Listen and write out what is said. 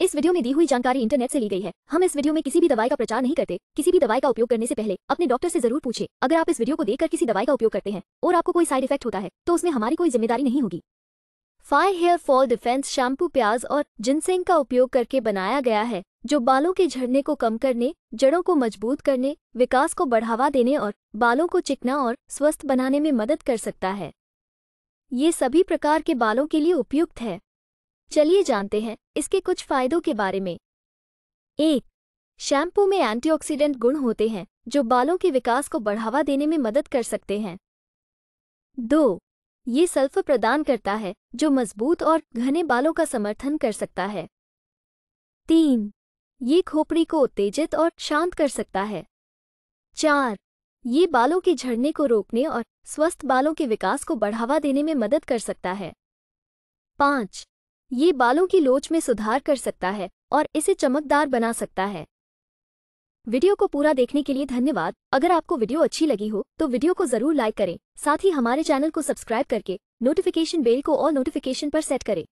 इस वीडियो में दी हुई जानकारी इंटरनेट से ली गई है हम इस वीडियो में किसी भी दवाई का प्रचार नहीं करते किसी भी दवाई का उपयोग करने से पहले अपने डॉक्टर से जरूर पूछे अगर आप इस वीडियो को देखकर किसी दवाई का उपयोग करते हैं और आपको कोई साइड इफेक्ट होता है तो उसमें हमारी कोई जिम्मेदारी नहीं होगी फाई हेयर फॉल डिफेंस शैम्पू प्याज और जिनसेंग का उपयोग करके बनाया गया है जो बालों के झड़ने को कम करने जड़ों को मजबूत करने विकास को बढ़ावा देने और बालों को चिकना और स्वस्थ बनाने में मदद कर सकता है ये सभी प्रकार के बालों के लिए उपयुक्त है चलिए जानते हैं इसके कुछ फायदों के बारे में एक शैम्पू में एंटीऑक्सीडेंट गुण होते हैं जो बालों के विकास को बढ़ावा देने में मदद कर सकते हैं दो ये सल्फर प्रदान करता है जो मजबूत और घने बालों का समर्थन कर सकता है तीन ये खोपड़ी को उत्तेजित और शांत कर सकता है चार ये बालों के झड़ने को रोकने और स्वस्थ बालों के विकास को बढ़ावा देने में मदद कर सकता है पाँच ये बालों की लोच में सुधार कर सकता है और इसे चमकदार बना सकता है वीडियो को पूरा देखने के लिए धन्यवाद अगर आपको वीडियो अच्छी लगी हो तो वीडियो को जरूर लाइक करें साथ ही हमारे चैनल को सब्सक्राइब करके नोटिफिकेशन बेल को और नोटिफिकेशन पर सेट करें